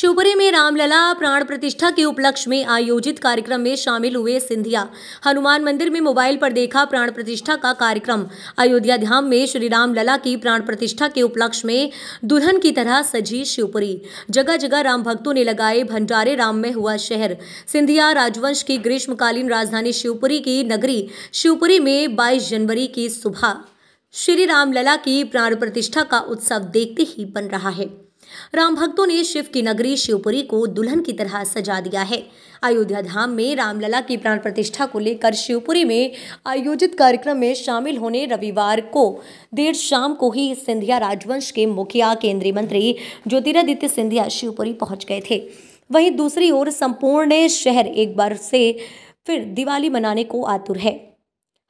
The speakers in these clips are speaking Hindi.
शिवपुरी में रामलला प्राण प्रतिष्ठा के उपलक्ष्य में आयोजित कार्यक्रम में शामिल हुए सिंधिया हनुमान मंदिर में मोबाइल पर देखा प्राण प्रतिष्ठा का कार्यक्रम अयोध्या धाम में श्री राम लला की प्राण प्रतिष्ठा के उपलक्ष्य में दुल्हन की तरह सजी शिवपुरी जगह जगह राम भक्तों ने लगाए भंडारे राम में हुआ शहर सिंधिया राजवंश की ग्रीष्मकालीन राजधानी शिवपुरी की नगरी शिवपुरी में बाईस जनवरी की सुबह श्री रामलला की प्राण प्रतिष्ठा का उत्सव देखते ही बन रहा है राम भक्तों ने शिव की नगरी शिवपुरी को दुल्हन की तरह सजा दिया है अयोध्या धाम में रामलला की प्राण प्रतिष्ठा को लेकर शिवपुरी में आयोजित कार्यक्रम में शामिल होने रविवार को देर शाम को ही सिंधिया राजवंश के मुखिया केंद्रीय मंत्री ज्योतिरादित्य सिंधिया शिवपुरी पहुंच गए थे वहीं दूसरी ओर संपूर्ण शहर एक बार से फिर दिवाली मनाने को आतुर है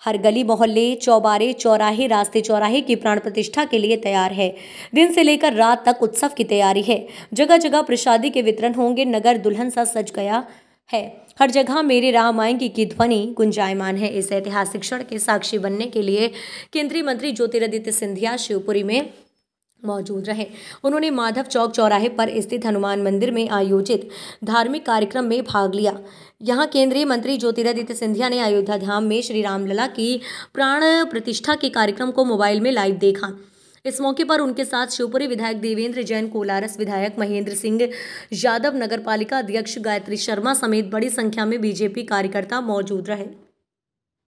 हर गली मोहल्ले चौबारे चौराहे रास्ते चौराहे की प्राण प्रतिष्ठा के लिए तैयार है दिन से लेकर रात तक उत्सव की तैयारी है जगह जगह प्रसादी के वितरण होंगे नगर दुल्हन सा सज गया है हर जगह मेरे राम आएंगे की ध्वनि गुंजायमान है इस ऐतिहासिक क्षण के साक्षी बनने के लिए केंद्रीय मंत्री ज्योतिरादित्य सिंधिया शिवपुरी में मौजूद रहे उन्होंने माधव चौक चौराहे पर स्थित हनुमान मंदिर में आयोजित धार्मिक कार्यक्रम में भाग लिया यहाँ केंद्रीय मंत्री ज्योतिरादित्य सिंधिया ने अयोध्या धाम में श्री रामलला की प्राण प्रतिष्ठा के कार्यक्रम को मोबाइल में लाइव देखा इस मौके पर उनके साथ शिवपुरी विधायक देवेंद्र जैन कोलारस विधायक महेंद्र सिंह यादव नगर पालिका अध्यक्ष गायत्री शर्मा समेत बड़ी संख्या में बीजेपी कार्यकर्ता मौजूद रहे